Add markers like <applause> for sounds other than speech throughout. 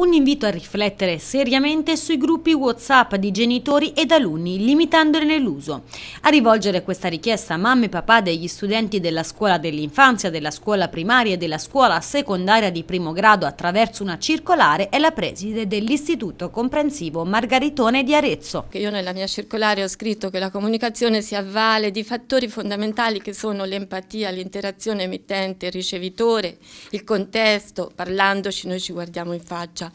un invito a riflettere seriamente sui gruppi WhatsApp di genitori ed alunni, limitandone l'uso. A rivolgere questa richiesta a mamme e papà degli studenti della scuola dell'infanzia, della scuola primaria e della scuola secondaria di primo grado attraverso una circolare è la preside dell'Istituto Comprensivo Margaritone di Arezzo. Io nella mia circolare ho scritto che la comunicazione si avvale di fattori fondamentali che sono l'empatia, l'interazione emittente-ricevitore, il contesto, parlandoci noi ci guardiamo in faccia,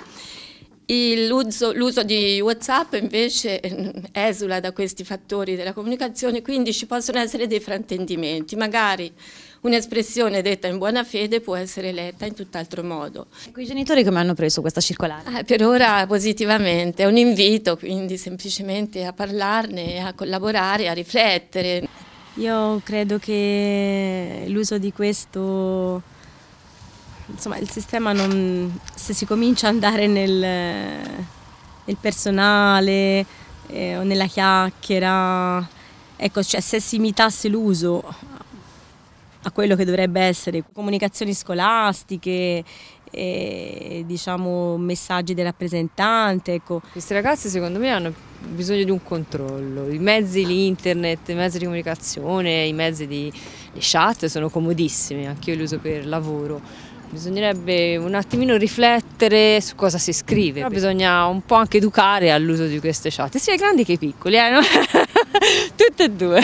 L'uso, l'uso, di WhatsApp invece <laughs> esula da questi fattori della comunicazione, quindi ci possono essere dei fraintendimenti, magari un'espressione detta in buona fede può essere letta in tutt'altro modo. Ecco, i genitori come hanno preso questa circolare? Eh, per ora positivamente, è un invito quindi semplicemente a parlarne, a collaborare, a riflettere. Io credo che l'uso di questo insomma, il sistema non, se si comincia ad andare nel, nel personale eh, o nella chiacchiera, ecco, cioè, se si imitasse l'uso a quello che dovrebbe essere comunicazioni scolastiche, e, eh, diciamo, messaggi del rappresentante. Ecco. Questi ragazzi secondo me hanno bisogno di un controllo, i mezzi l'internet, i mezzi di comunicazione, i mezzi di chat sono comodissimi, anche io li uso per lavoro, Bisognerebbe un attimino riflettere su cosa si scrive, Però bisogna un po' anche educare all'uso di queste chat, sia i grandi che i piccoli, eh? <laughs> tutte e due.